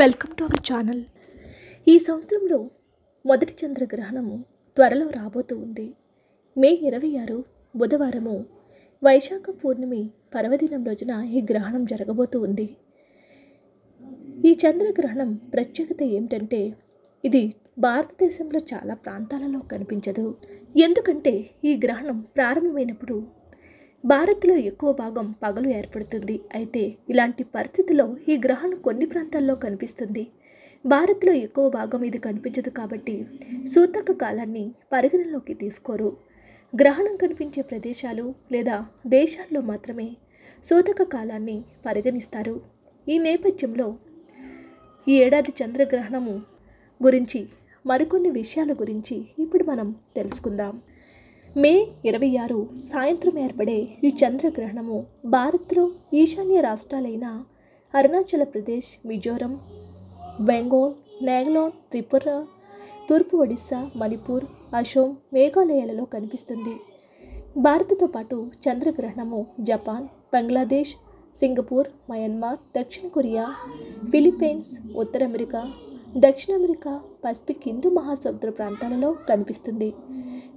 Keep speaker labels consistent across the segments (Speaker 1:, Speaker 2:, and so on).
Speaker 1: Welcome to our channel ఈ సంవత్సరంలో మొదటి చంద్రగ్రహణము త్వరలో రాబోతూ ఉంది మే ఇరవై ఆరు బుధవారము వైశాఖ పూర్ణిమి పర్వదినం రోజున ఈ గ్రహణం జరగబోతూ ఉంది ఈ చంద్రగ్రహణం ప్రత్యేకత ఏమిటంటే ఇది భారతదేశంలో చాలా ప్రాంతాలలో కనిపించదు ఎందుకంటే ఈ గ్రహణం ప్రారంభమైనప్పుడు భారత్లో ఎక్కువ భాగం పగలు ఏర్పడుతుంది అయితే ఇలాంటి పరిస్థితిలో ఈ గ్రహణం కొన్ని ప్రాంతాల్లో కనిపిస్తుంది భారత్లో ఎక్కువ భాగం ఇది కనిపించదు కాబట్టి సూతక కాలాన్ని పరిగణలోకి తీసుకోరు గ్రహణం కనిపించే ప్రదేశాలు లేదా దేశాల్లో మాత్రమే సూతక కాలాన్ని పరిగణిస్తారు ఈ నేపథ్యంలో ఈ ఏడాది చంద్రగ్రహణము గురించి మరికొన్ని విషయాల గురించి ఇప్పుడు మనం తెలుసుకుందాం మే ఇరవై ఆరు సాయంత్రం ఏర్పడే ఈ చంద్రగ్రహణము భారత్లో ఈశాన్య రాష్ట్రాలైన అరుణాచల ప్రదేశ్ మిజోరం బెంగాల్ నాగాలాండ్ త్రిపుర తూర్పు ఒడిస్సా మణిపూర్ అసోం మేఘాలయాలలో కనిపిస్తుంది భారత్తో పాటు చంద్రగ్రహణము జపాన్ బంగ్లాదేశ్ సింగపూర్ మయన్మార్ దక్షిణ కొరియా ఫిలిప్పీన్స్ ఉత్తర అమెరికా దక్షిణ అమెరికా పసిఫిక్ హిందూ మహాసముద్ర ప్రాంతాలలో కనిపిస్తుంది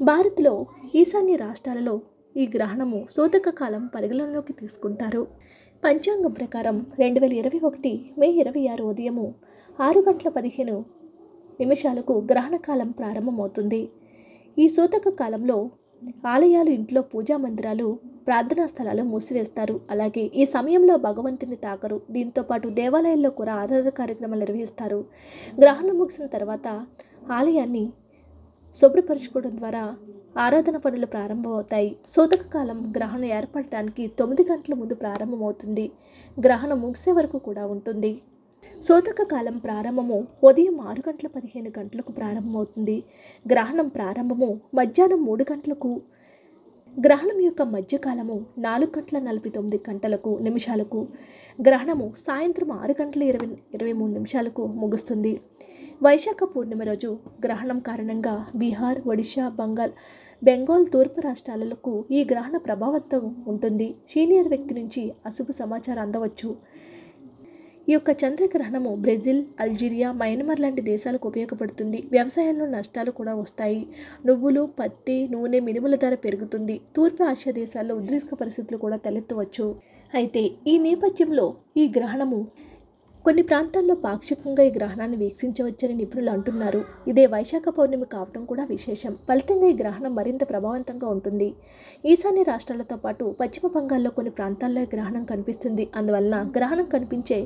Speaker 1: భారత్లో ఈశాన్య రాష్ట్రాలలో ఈ గ్రహణము సూతక కాలం పరిగణలోకి తీసుకుంటారు పంచాంగం ప్రకారం రెండు వేల ఇరవై ఒకటి మే ఇరవై ఆరు ఉదయము ఆరు గంటల పదిహేను నిమిషాలకు గ్రహణ కాలం ప్రారంభమవుతుంది ఈ సూతక కాలంలో ఆలయాలు ఇంట్లో పూజా మందిరాలు ప్రార్థనా స్థలాలు మూసివేస్తారు అలాగే ఈ సమయంలో భగవంతుని తాకరు దీంతో పాటు దేవాలయాల్లో కూడా ఆరాధన కార్యక్రమాలు నిర్వహిస్తారు గ్రహణం ముగిసిన తర్వాత ఆలయాన్ని శుభ్రపరచుకోవడం ద్వారా ఆరాధన పనులు ప్రారంభమవుతాయి సూతక కాలం గ్రహణం ఏర్పడటానికి తొమ్మిది గంటల ముందు ప్రారంభమవుతుంది గ్రహణం ముగిసే వరకు కూడా ఉంటుంది సోతక కాలం ప్రారంభము ఉదయం ఆరు గంటల పదిహేను గంటలకు ప్రారంభమవుతుంది గ్రహణం ప్రారంభము మధ్యాహ్నం మూడు గంటలకు గ్రహణం యొక్క మధ్యకాలము నాలుగు గంటల నలభై తొమ్మిది గంటలకు నిమిషాలకు గ్రహణము సాయంత్రం ఆరు గంటల ఇరవై ఇరవై మూడు నిమిషాలకు ముగుస్తుంది వైశాఖ పూర్ణిమ రోజు గ్రహణం కారణంగా బీహార్ ఒడిశా బంగాల్ బెంగాల్ తూర్పు రాష్ట్రాలకు ఈ గ్రహణ ప్రభావంతం ఉంటుంది సీనియర్ వ్యక్తి నుంచి అశుభ సమాచారం అందవచ్చు ఈ యొక్క చంద్రగ్రహణము బ్రెజిల్ అల్జీరియా మయన్మార్ లాంటి దేశాలకు ఉపయోగపడుతుంది వ్యవసాయంలో నష్టాలు కూడా వస్తాయి నువ్వులు పత్తి నూనె మినుముల ధర పెరుగుతుంది తూర్పు ఆసియా దేశాల్లో ఉద్రిక్త పరిస్థితులు కూడా తలెత్తవచ్చు అయితే ఈ నేపథ్యంలో ఈ గ్రహణము కొన్ని ప్రాంతాల్లో పాక్షికంగా ఈ గ్రహణాన్ని వీక్షించవచ్చని నిపుణులు అంటున్నారు ఇదే వైశాఖ పౌర్ణమి కావడం కూడా విశేషం ఫలితంగా ఈ గ్రహణం మరింత ప్రభావవంతంగా ఉంటుంది ఈశాన్య రాష్ట్రాలతో పాటు పశ్చిమ బంగాల్లో కొన్ని ప్రాంతాల్లో ఈ గ్రహణం కనిపిస్తుంది అందువలన గ్రహణం కనిపించే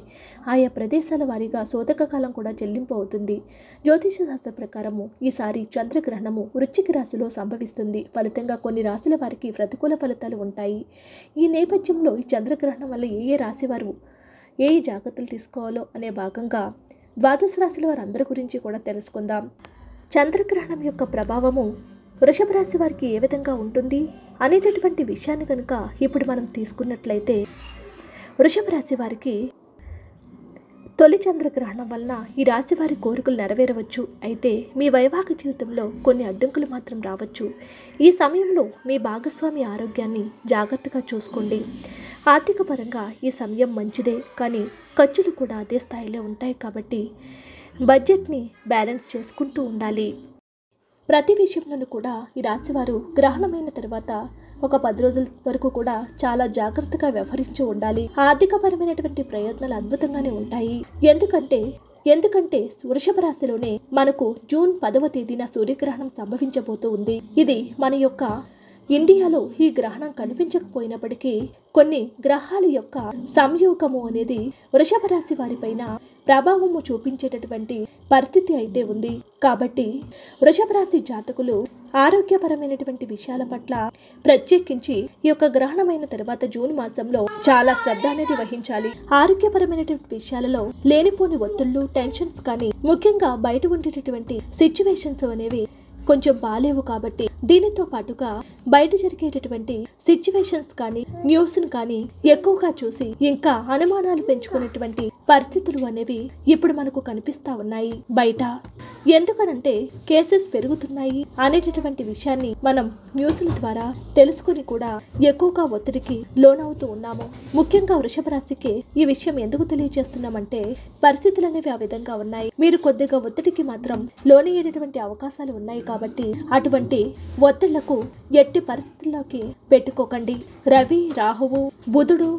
Speaker 1: ఆయా ప్రదేశాల వారీగా శోధక కాలం కూడా చెల్లింపు అవుతుంది జ్యోతిష శాస్త్ర ప్రకారము ఈసారి చంద్రగ్రహణము వృచ్చిక రాశిలో సంభవిస్తుంది ఫలితంగా కొన్ని రాశుల వారికి ప్రతికూల ఫలితాలు ఉంటాయి ఈ నేపథ్యంలో ఈ చంద్రగ్రహణం వల్ల ఏ ఏ రాశి వారు ఏ జాగ్రత్తలు తీసుకోవాలో అనే భాగంగా ద్వాదశ రాశుల వారందరి గురించి కూడా తెలుసుకుందాం చంద్రగ్రహణం యొక్క ప్రభావము వృషభ రాశి వారికి ఏ విధంగా ఉంటుంది అనేటటువంటి విషయాన్ని కనుక ఇప్పుడు మనం తీసుకున్నట్లయితే వృషభ రాశి వారికి తొలి చంద్రగ్రహణం వలన ఈ రాశి వారి కోరికలు నెరవేరవచ్చు అయితే మీ వైవాహిక జీవితంలో కొన్ని అడ్డంకులు మాత్రం రావచ్చు ఈ సమయంలో మీ భాగస్వామి ఆరోగ్యాన్ని జాగ్రత్తగా చూసుకోండి ఆర్థిక పరంగా ఈ సమయం మంచిదే కానీ ఖర్చులు కూడా అదే స్థాయిలో ఉంటాయి కాబట్టి బడ్జెట్ని బ్యాలెన్స్ చేసుకుంటూ ఉండాలి ప్రతి విషయంలోనూ కూడా ఈ రాశివారు గ్రహణమైన తర్వాత ఒక పది రోజుల వరకు కూడా చాలా జాగ్రత్తగా వ్యవహరించి ఉండాలి ఆర్థికపరమైనటువంటి ప్రయత్నాలు అద్భుతంగానే ఉంటాయి ఎందుకంటే ఎందుకంటే వృషభ రాశిలోనే మనకు జూన్ పదవ తేదీన సూర్యగ్రహణం సంభవించబోతూ ఉంది ఇది మన యొక్క ఇండియాలో ఈ గ్రహణం కనిపించకపోయినప్పటికీ కొన్ని గ్రహాల యొక్క సంయోగము అనేది వృషభ రాశి వారిపైన ప్రభావము చూపించేటటువంటి పరిస్థితి అయితే ఉంది కాబట్టి వృషభ రాశి జాతకులు ఆరోగ్యపరమైనటువంటి విషయాల పట్ల ప్రత్యేకించి ఈ యొక్క గ్రహణమైన తర్వాత జూన్ మాసంలో చాలా శ్రద్ధ అనేది వహించాలి ఆరోగ్యపరమైనటువంటి విషయాలలో లేనిపోని ఒత్తిళ్లు టెన్షన్స్ కానీ ముఖ్యంగా బయట ఉండేటటువంటి సిచ్యువేషన్స్ అనేవి కొంచెం బాలేవు కాబట్టి దీనితో పాటుగా బయట జరిగేటటువంటి సిచ్యువేషన్స్ కానీ న్యూస్ కానీ ఎక్కువగా చూసి ఇంకా అనుమానాలు పెంచుకునేటువంటి పరిస్థితులు అనేవి ఇప్పుడు మనకు కనిపిస్తా ఉన్నాయి బయట ఎందుకనంటే కేసెస్ పెరుగుతున్నాయి అనేటటువంటి విషయాన్ని మనం న్యూస్ల ద్వారా తెలుసుకుని కూడా ఎక్కువగా ఒత్తిడికి లోనవుతూ ఉన్నాము ముఖ్యంగా వృషభ రాశికి ఈ విషయం ఎందుకు తెలియజేస్తున్నామంటే పరిస్థితులు అనేవి ఆ విధంగా ఉన్నాయి మీరు కొద్దిగా ఒత్తిడికి మాత్రం లోనయ్యేటటువంటి అవకాశాలు ఉన్నాయి కాబట్టి అటువంటి ఒత్తిళ్లకు ఎట్టి పరిస్థితుల్లోకి పెట్టుకోకండి రవి రాహువు బుధుడు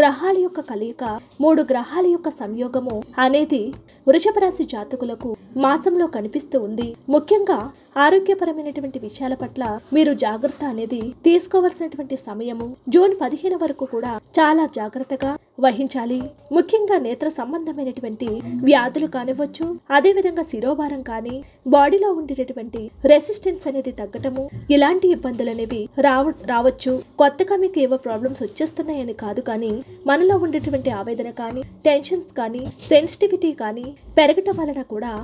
Speaker 1: గ్రహాల యొక్క కలియిక మూడు గ్రహాల యొక్క సంయోగము అనేది వృషభ రాశి జాతకులకు మాసంలో కనిపిస్తూ ఉంది ముఖ్యంగా ఆరోగ్యపరమైనటువంటి విషయాల పట్ల మీరు జాగ్రత్త అనేది తీసుకోవాల్సినటువంటి సమయము జూన్ పదిహేను వరకు కూడా చాలా జాగ్రత్తగా వహించాలి ముఖ్యంగా నేత్ర సంబంధమైనటువంటి వ్యాధులు కానివ్వచ్చు అదేవిధంగా శిరోభారం కానీ బాడీలో ఉండేటటువంటి రెసిస్టెన్స్ అనేది తగ్గటము ఇలాంటి ఇబ్బందులు అనేవి రావ రావచ్చు కొత్తగా మీకు ఏవో ప్రాబ్లమ్స్ వచ్చేస్తున్నాయని కాదు కానీ మనలో ఉండేటువంటి ఆవేదన కానీ టెన్షన్స్ కానీ సెన్సిటివిటీ కానీ పెరగటం వలన కూడా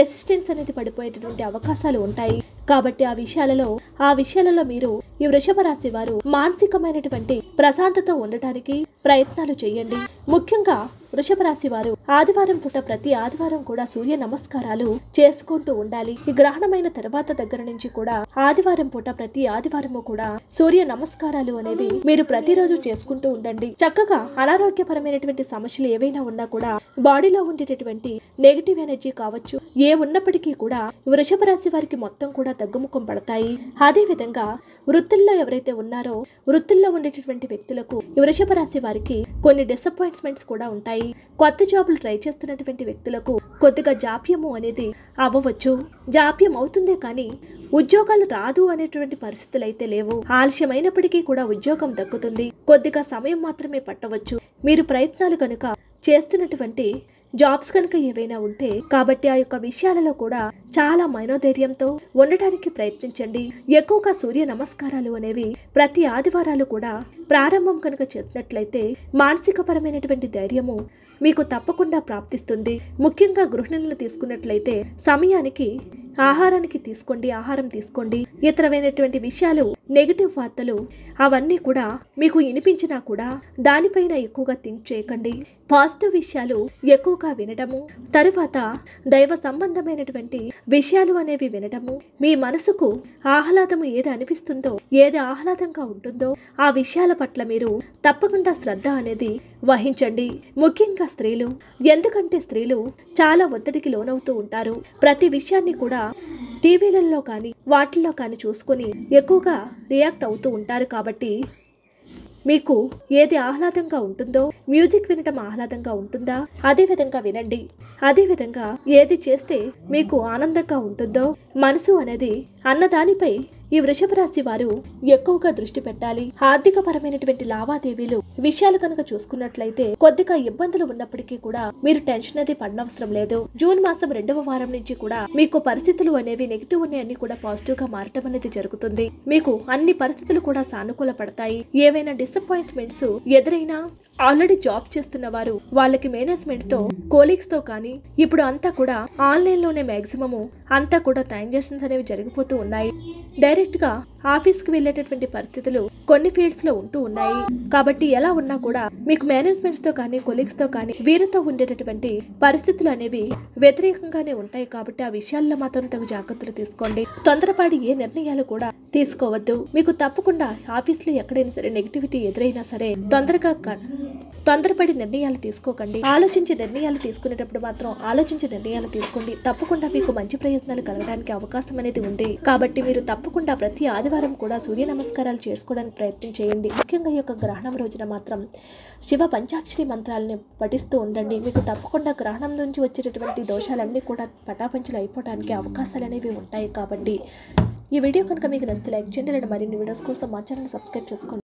Speaker 1: రెసిస్టెన్స్ అనేది పడిపోయేటటువంటి అవకాశాలు ఉంటాయి Bye. కాబట్టి ఆ విషయాలలో ఆ విషయాలలో మీరు ఈ వృషభ రాశి వారు మానసికమైనటువంటి ప్రశాంతత ఉండటానికి ప్రయత్నాలు చేయండి ముఖ్యంగా వృషభ రాశి వారు ఆదివారం పూట ప్రతి ఆదివారం కూడా సూర్య నమస్కారాలు చేసుకుంటూ ఉండాలి ఈ గ్రహణమైన తర్వాత దగ్గర నుంచి కూడా ఆదివారం పూట ప్రతి ఆదివారము కూడా సూర్య నమస్కారాలు అనేవి మీరు ప్రతిరోజు చేసుకుంటూ ఉండండి చక్కగా అనారోగ్యపరమైనటువంటి సమస్యలు ఏవైనా ఉన్నా కూడా బాడీలో ఉండేటటువంటి నెగిటివ్ ఎనర్జీ కావచ్చు ఏ ఉన్నప్పటికీ కూడా వృషభ రాశి వారికి మొత్తం కూడా తగ్గుముఖం పడతాయి అదేవిధంగా వృత్తుల్లో ఎవరైతే ఉన్నారో వృత్తుల్లో ఉండేటటువంటి వ్యక్తులకు వృషభ రాశి వారికి కొన్ని డిసప్పాయింట్మెంట్స్ కూడా ఉంటాయి కొత్త జాబులు ట్రై చేస్తున్నటువంటి వ్యక్తులకు కొద్దిగా జాప్యము అనేది అవ్వవచ్చు జాప్యం అవుతుందే కానీ ఉద్యోగాలు రాదు అనేటువంటి పరిస్థితులు అయితే లేవు ఆలస్యమైనప్పటికీ కూడా ఉద్యోగం దక్కుతుంది కొద్దిగా సమయం మాత్రమే పట్టవచ్చు మీరు ప్రయత్నాలు కనుక చేస్తున్నటువంటి జాబ్స్ కనుక ఏవైనా ఉంటే కాబట్టి ఆ యొక్క విషయాలలో కూడా చాలా మనోధైర్యంతో ఉండటానికి ప్రయత్నించండి ఎక్కువగా సూర్య నమస్కారాలు అనేవి ప్రతి ఆదివారాలు కూడా ప్రారంభం కనుక చేసినట్లయితే మానసికపరమైనటువంటి ధైర్యము మీకు తప్పకుండా ప్రాప్తిస్తుంది ముఖ్యంగా గృహిణులను తీసుకున్నట్లయితే సమయానికి ఆహారానికి తీసుకోండి ఆహారం తీసుకోండి ఇతరమైనటువంటి విషయాలు నెగిటివ్ వార్తలు అవన్నీ కూడా మీకు వినిపించినా కూడా దానిపైన ఎక్కువగా థింక్ చేయకండి పాజిటివ్ విషయాలు ఎక్కువగా వినడము తరువాత దైవ సంబంధమైనటువంటి విషయాలు అనేవి వినడము మీ మనసుకు ఆహ్లాదము ఏది అనిపిస్తుందో ఏది ఆహ్లాదంగా ఉంటుందో ఆ విషయాల పట్ల మీరు తప్పకుండా శ్రద్ధ అనేది వహించండి ముఖ్యంగా స్త్రీలు ఎందుకంటే స్త్రీలు చాలా ఒత్తిడికి లోనవుతూ ఉంటారు ప్రతి విషయాన్ని కూడా టీవీలలో కానీ వాటిల్లో కానీ చూసుకొని ఎక్కువగా రియాక్ట్ అవుతూ ఉంటారు కాబట్టి మీకు ఏది ఆహ్లాదంగా ఉంటుందో మ్యూజిక్ వినటం ఆహ్లాదంగా ఉంటుందా అదే విధంగా వినండి అదే విధంగా ఏది చేస్తే మీకు ఆనందంగా ఉంటుందో మనసు అనేది అన్నదానిపై ఈ వృషభ రాశి వారు ఎక్కువగా దృష్టి పెట్టాలి ఆర్థిక పరమైనటువంటి లావాదేవీలు విషయాలు కనుక చూసుకున్నట్లయితే కొద్దిగా ఇబ్బందులు ఉన్నప్పటికీ కూడా మీరు టెన్షన్ అది పడనవసరం లేదు జూన్ మాసం రెండవ వారం నుంచి కూడా మీకు పరిస్థితులు అనేవి నెగిటివ్ ఉన్నాయని కూడా పాజిటివ్ గా మారటం అనేది జరుగుతుంది మీకు అన్ని పరిస్థితులు కూడా సానుకూల పడతాయి ఏవైనా డిసప్పాయింట్మెంట్స్ ఎదురైనా ఆల్రెడీ జాబ్ చేస్తున్న వారు వాళ్ళకి మేనేజ్మెంట్ తో కోలీగ్స్ తో కానీ ఇప్పుడు అంతా కూడా ఆన్లైన్ లోనే మాక్సిమము అంతా కూడా ట్రాన్సాక్షన్స్ అనేవి జరిగిపోతూ ఉన్నాయి డైరెక్ట్ డైరెక్ట్గా ఆఫీస్కి వెళ్ళేటటువంటి పరిస్థితులు కొన్ని ఫీల్డ్స్లో ఉంటూ ఉన్నాయి కాబట్టి ఎలా ఉన్నా కూడా మీకు మేనేజ్మెంట్స్తో కానీ కొలీగ్స్తో కానీ వీరితో ఉండేటటువంటి పరిస్థితులు అనేవి వ్యతిరేకంగానే ఉంటాయి కాబట్టి ఆ విషయాల్లో మాత్రం తగు జాగ్రత్తలు తీసుకోండి తొందరపాటి ఏ నిర్ణయాలు కూడా తీసుకోవద్దు మీకు తప్పకుండా ఆఫీస్లో ఎక్కడైనా సరే నెగిటివిటీ ఎదురైనా సరే తొందరగా తొందరపడి నిర్ణయాలు తీసుకోకండి ఆలోచించే నిర్ణయాలు తీసుకునేటప్పుడు మాత్రం ఆలోచించి నిర్ణయాలు తీసుకోండి తప్పకుండా మీకు మంచి ప్రయోజనాలు కలగడానికి అవకాశం అనేది ఉంది కాబట్టి మీరు తప్పకుండా ప్రతి ఆదివారం ఆదివారం కూడా సూర్య నమస్కారాలు చేసుకోవడానికి ప్రయత్నం చేయండి ముఖ్యంగా ఈ యొక్క గ్రహణం రోజున మాత్రం శివ పంచాక్షరి మంత్రాలని పఠిస్తూ ఉండండి మీకు తప్పకుండా గ్రహణం నుంచి వచ్చేటటువంటి దోషాలన్నీ కూడా పటాపంచులు అయిపోవడానికి అవకాశాలు అనేవి ఉంటాయి కాబట్టి ఈ వీడియో కనుక మీకు నచ్చితే లైక్ చేయండి లేదా మరిన్ని వీడియోస్ కోసం మా ఛానల్ సబ్స్క్రైబ్ చేసుకోండి